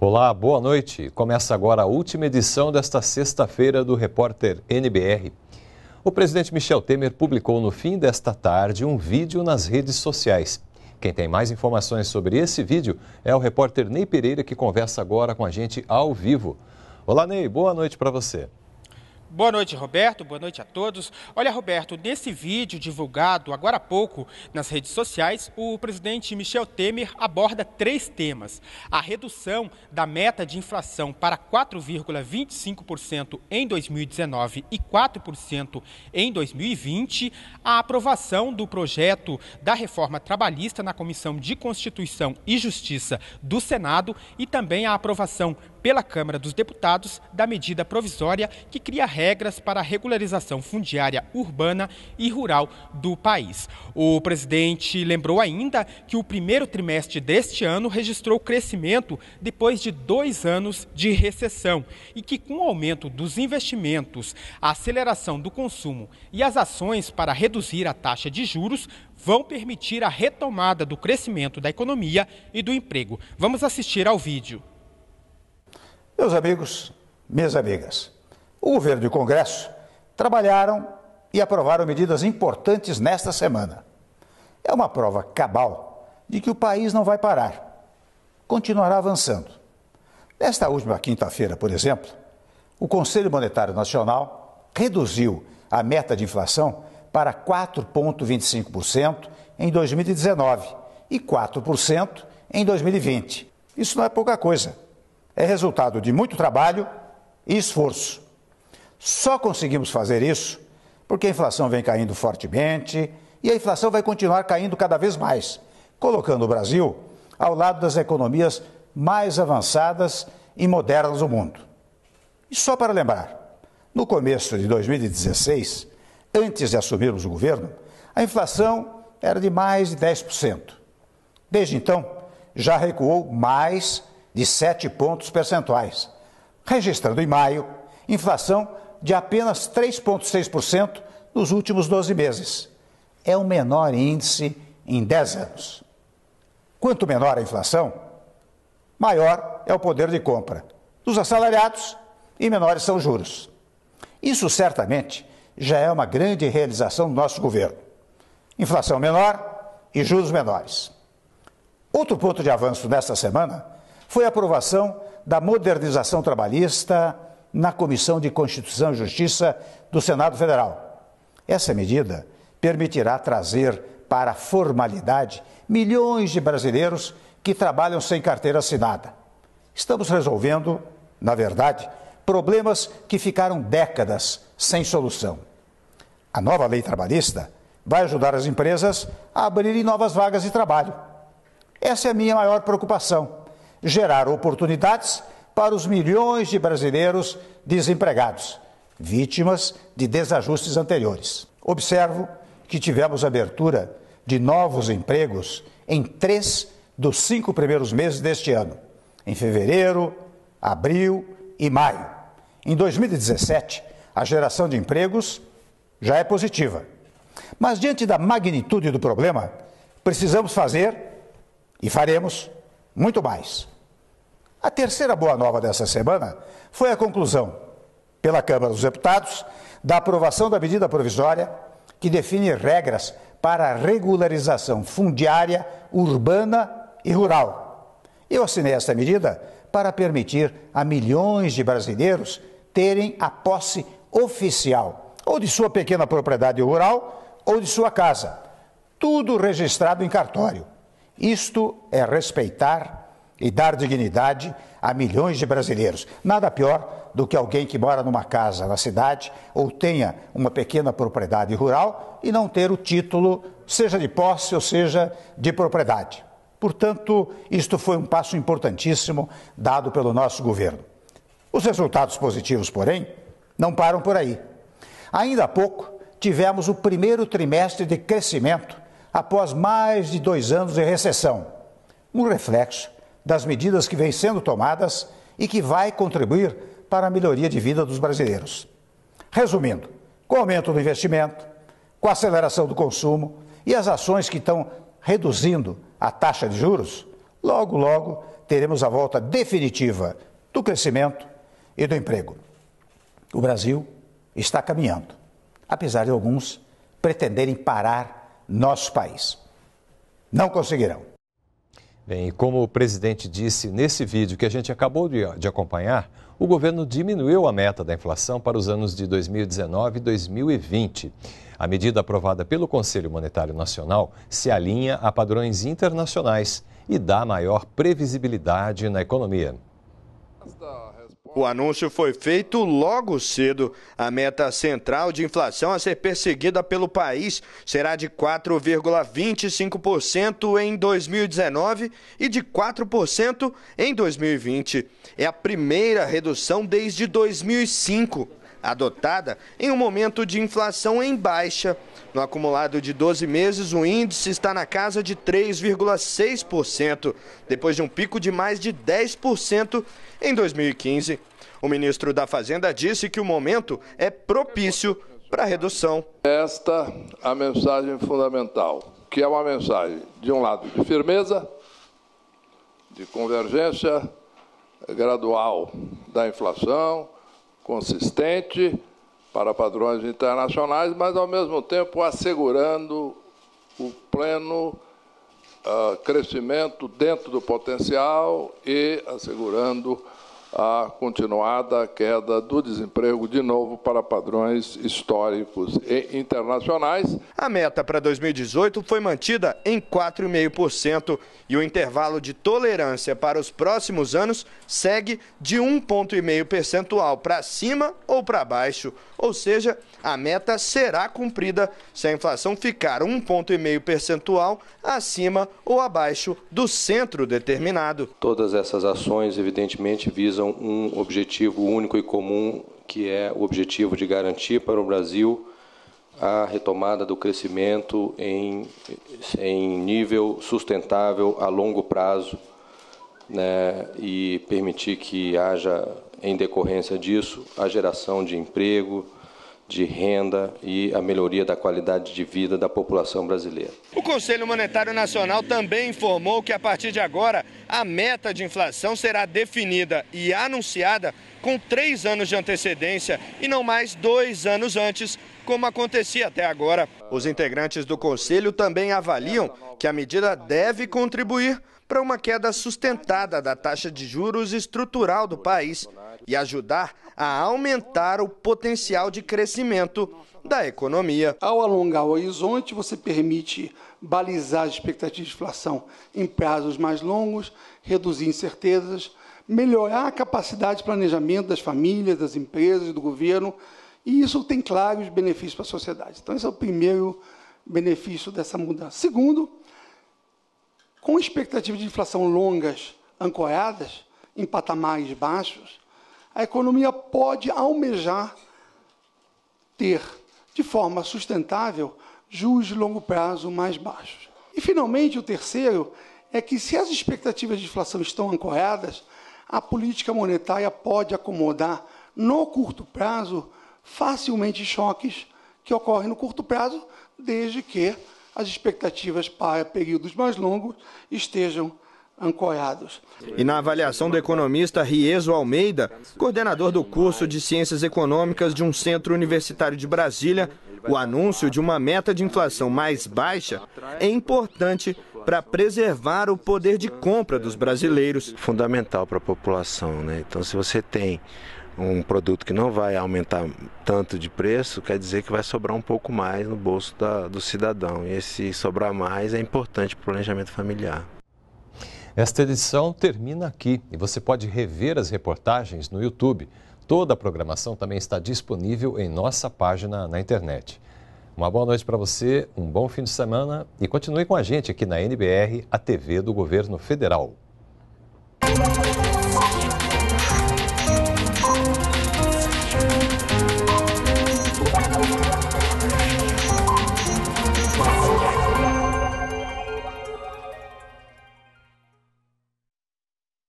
Olá, boa noite. Começa agora a última edição desta sexta-feira do Repórter NBR. O presidente Michel Temer publicou no fim desta tarde um vídeo nas redes sociais. Quem tem mais informações sobre esse vídeo é o repórter Ney Pereira, que conversa agora com a gente ao vivo. Olá, Ney, boa noite para você. Boa noite, Roberto. Boa noite a todos. Olha, Roberto, nesse vídeo divulgado agora há pouco nas redes sociais, o presidente Michel Temer aborda três temas: a redução da meta de inflação para 4,25% em 2019 e 4% em 2020, a aprovação do projeto da reforma trabalhista na Comissão de Constituição e Justiça do Senado e também a aprovação pela Câmara dos Deputados da medida provisória que cria regras para a regularização fundiária urbana e rural do país. O presidente lembrou ainda que o primeiro trimestre deste ano registrou crescimento depois de dois anos de recessão e que, com o aumento dos investimentos, a aceleração do consumo e as ações para reduzir a taxa de juros vão permitir a retomada do crescimento da economia e do emprego. Vamos assistir ao vídeo. Meus amigos, minhas amigas, o governo e o Congresso trabalharam e aprovaram medidas importantes nesta semana. É uma prova cabal de que o país não vai parar, continuará avançando. Nesta última quinta-feira, por exemplo, o Conselho Monetário Nacional reduziu a meta de inflação para 4,25% em 2019 e 4% em 2020. Isso não é pouca coisa é resultado de muito trabalho e esforço. Só conseguimos fazer isso porque a inflação vem caindo fortemente e a inflação vai continuar caindo cada vez mais, colocando o Brasil ao lado das economias mais avançadas e modernas do mundo. E só para lembrar, no começo de 2016, antes de assumirmos o governo, a inflação era de mais de 10%. Desde então, já recuou mais de 7 pontos percentuais, registrando em maio inflação de apenas 3,6% nos últimos 12 meses. É o menor índice em 10 anos. Quanto menor a inflação, maior é o poder de compra dos assalariados e menores são os juros. Isso certamente já é uma grande realização do nosso governo. Inflação menor e juros menores. Outro ponto de avanço nesta semana foi a aprovação da modernização trabalhista na Comissão de Constituição e Justiça do Senado Federal. Essa medida permitirá trazer para a formalidade milhões de brasileiros que trabalham sem carteira assinada. Estamos resolvendo, na verdade, problemas que ficaram décadas sem solução. A nova lei trabalhista vai ajudar as empresas a abrirem novas vagas de trabalho. Essa é a minha maior preocupação gerar oportunidades para os milhões de brasileiros desempregados, vítimas de desajustes anteriores. Observo que tivemos abertura de novos empregos em três dos cinco primeiros meses deste ano, em fevereiro, abril e maio. Em 2017, a geração de empregos já é positiva. Mas, diante da magnitude do problema, precisamos fazer, e faremos, muito mais. A terceira boa nova dessa semana foi a conclusão, pela Câmara dos Deputados, da aprovação da medida provisória que define regras para a regularização fundiária urbana e rural. Eu assinei esta medida para permitir a milhões de brasileiros terem a posse oficial ou de sua pequena propriedade rural ou de sua casa, tudo registrado em cartório isto é respeitar e dar dignidade a milhões de brasileiros. Nada pior do que alguém que mora numa casa na cidade ou tenha uma pequena propriedade rural e não ter o título, seja de posse ou seja de propriedade. Portanto, isto foi um passo importantíssimo dado pelo nosso governo. Os resultados positivos, porém, não param por aí. Ainda há pouco, tivemos o primeiro trimestre de crescimento após mais de dois anos de recessão, um reflexo das medidas que vêm sendo tomadas e que vai contribuir para a melhoria de vida dos brasileiros. Resumindo, com o aumento do investimento, com a aceleração do consumo e as ações que estão reduzindo a taxa de juros, logo, logo teremos a volta definitiva do crescimento e do emprego. O Brasil está caminhando, apesar de alguns pretenderem parar nosso país. Não conseguirão. Bem, como o presidente disse nesse vídeo que a gente acabou de, de acompanhar, o governo diminuiu a meta da inflação para os anos de 2019 e 2020. A medida aprovada pelo Conselho Monetário Nacional se alinha a padrões internacionais e dá maior previsibilidade na economia. O anúncio foi feito logo cedo. A meta central de inflação a ser perseguida pelo país será de 4,25% em 2019 e de 4% em 2020. É a primeira redução desde 2005, adotada em um momento de inflação em baixa. No acumulado de 12 meses, o índice está na casa de 3,6%, depois de um pico de mais de 10% em 2015. O ministro da Fazenda disse que o momento é propício para a redução. Esta é a mensagem fundamental, que é uma mensagem, de um lado, de firmeza, de convergência gradual da inflação, consistente para padrões internacionais, mas, ao mesmo tempo, assegurando o pleno uh, crescimento dentro do potencial e assegurando a continuada queda do desemprego, de novo para padrões históricos e internacionais. A meta para 2018 foi mantida em 4,5% e o intervalo de tolerância para os próximos anos segue de 1,5 percentual para cima ou para baixo, ou seja, a meta será cumprida se a inflação ficar 1,5 percentual acima ou abaixo do centro determinado. Todas essas ações, evidentemente, visam visam um objetivo único e comum, que é o objetivo de garantir para o Brasil a retomada do crescimento em, em nível sustentável a longo prazo né, e permitir que haja, em decorrência disso, a geração de emprego, de renda e a melhoria da qualidade de vida da população brasileira. O Conselho Monetário Nacional também informou que a partir de agora a meta de inflação será definida e anunciada com três anos de antecedência e não mais dois anos antes, como acontecia até agora. Os integrantes do Conselho também avaliam que a medida deve contribuir para uma queda sustentada da taxa de juros estrutural do país e ajudar a aumentar o potencial de crescimento da economia. Ao alongar o horizonte, você permite balizar as expectativas de inflação em prazos mais longos, reduzir incertezas, melhorar a capacidade de planejamento das famílias, das empresas, do governo, e isso tem claros benefícios para a sociedade. Então, esse é o primeiro benefício dessa mudança. Segundo, com expectativas de inflação longas ancoradas em patamares baixos, a economia pode almejar ter, de forma sustentável, juros de longo prazo mais baixos. E, finalmente, o terceiro é que, se as expectativas de inflação estão ancoradas, a política monetária pode acomodar, no curto prazo, facilmente choques que ocorrem no curto prazo, desde que as expectativas para períodos mais longos estejam ancorados. E na avaliação do economista Rieso Almeida, coordenador do curso de Ciências Econômicas de um centro universitário de Brasília, o anúncio de uma meta de inflação mais baixa é importante para preservar o poder de compra dos brasileiros. Fundamental para a população, né? Então, se você tem um produto que não vai aumentar tanto de preço, quer dizer que vai sobrar um pouco mais no bolso da, do cidadão. E esse sobrar mais é importante para o planejamento familiar. Esta edição termina aqui e você pode rever as reportagens no YouTube. Toda a programação também está disponível em nossa página na internet. Uma boa noite para você, um bom fim de semana e continue com a gente aqui na NBR, a TV do Governo Federal.